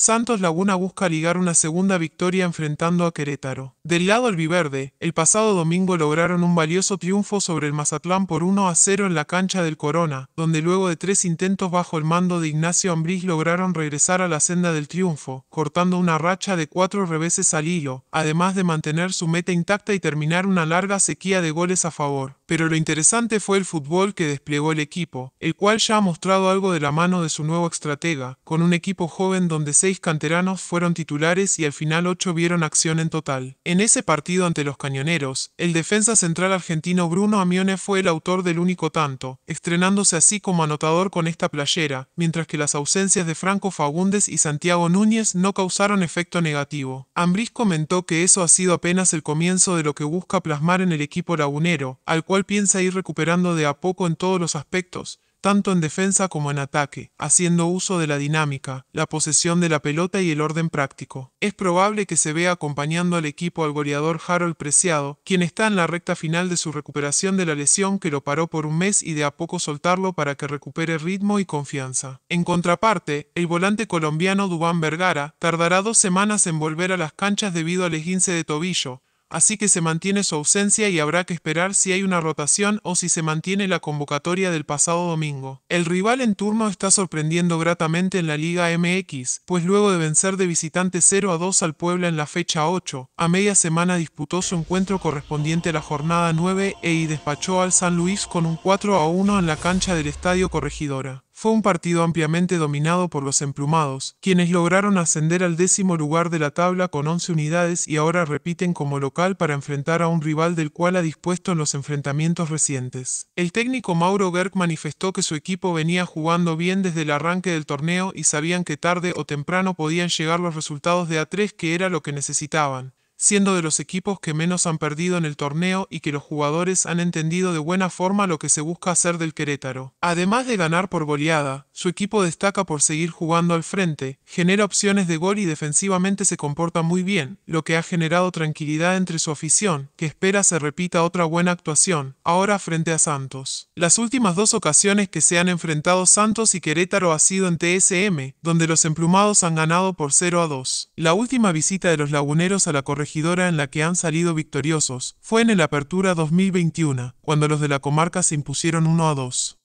Santos Laguna busca ligar una segunda victoria enfrentando a Querétaro. Del lado albiverde, el pasado domingo lograron un valioso triunfo sobre el Mazatlán por 1 a 0 en la cancha del Corona, donde luego de tres intentos bajo el mando de Ignacio Ambriz lograron regresar a la senda del triunfo, cortando una racha de cuatro reveses al hilo, además de mantener su meta intacta y terminar una larga sequía de goles a favor. Pero lo interesante fue el fútbol que desplegó el equipo, el cual ya ha mostrado algo de la mano de su nuevo estratega, con un equipo joven donde se canteranos fueron titulares y al final ocho vieron acción en total. En ese partido ante los cañoneros, el defensa central argentino Bruno Amione fue el autor del único tanto, estrenándose así como anotador con esta playera, mientras que las ausencias de Franco Fagundes y Santiago Núñez no causaron efecto negativo. Ambriz comentó que eso ha sido apenas el comienzo de lo que busca plasmar en el equipo lagunero, al cual piensa ir recuperando de a poco en todos los aspectos, tanto en defensa como en ataque, haciendo uso de la dinámica, la posesión de la pelota y el orden práctico. Es probable que se vea acompañando al equipo al goleador Harold Preciado, quien está en la recta final de su recuperación de la lesión que lo paró por un mes y de a poco soltarlo para que recupere ritmo y confianza. En contraparte, el volante colombiano Dubán Vergara tardará dos semanas en volver a las canchas debido al esguince de tobillo, así que se mantiene su ausencia y habrá que esperar si hay una rotación o si se mantiene la convocatoria del pasado domingo. El rival en turno está sorprendiendo gratamente en la Liga MX, pues luego de vencer de visitante 0 a 2 al Puebla en la fecha 8, a media semana disputó su encuentro correspondiente a la jornada 9 e y despachó al San Luis con un 4 a 1 en la cancha del Estadio Corregidora. Fue un partido ampliamente dominado por los emplumados, quienes lograron ascender al décimo lugar de la tabla con 11 unidades y ahora repiten como local para enfrentar a un rival del cual ha dispuesto en los enfrentamientos recientes. El técnico Mauro Berg manifestó que su equipo venía jugando bien desde el arranque del torneo y sabían que tarde o temprano podían llegar los resultados de A3 que era lo que necesitaban siendo de los equipos que menos han perdido en el torneo y que los jugadores han entendido de buena forma lo que se busca hacer del Querétaro. Además de ganar por goleada, su equipo destaca por seguir jugando al frente, genera opciones de gol y defensivamente se comporta muy bien, lo que ha generado tranquilidad entre su afición, que espera se repita otra buena actuación, ahora frente a Santos. Las últimas dos ocasiones que se han enfrentado Santos y Querétaro ha sido en TSM, donde los emplumados han ganado por 0 a 2. La última visita de los laguneros a la corrección Regidora en la que han salido victoriosos fue en el Apertura 2021, cuando los de la comarca se impusieron 1 a 2.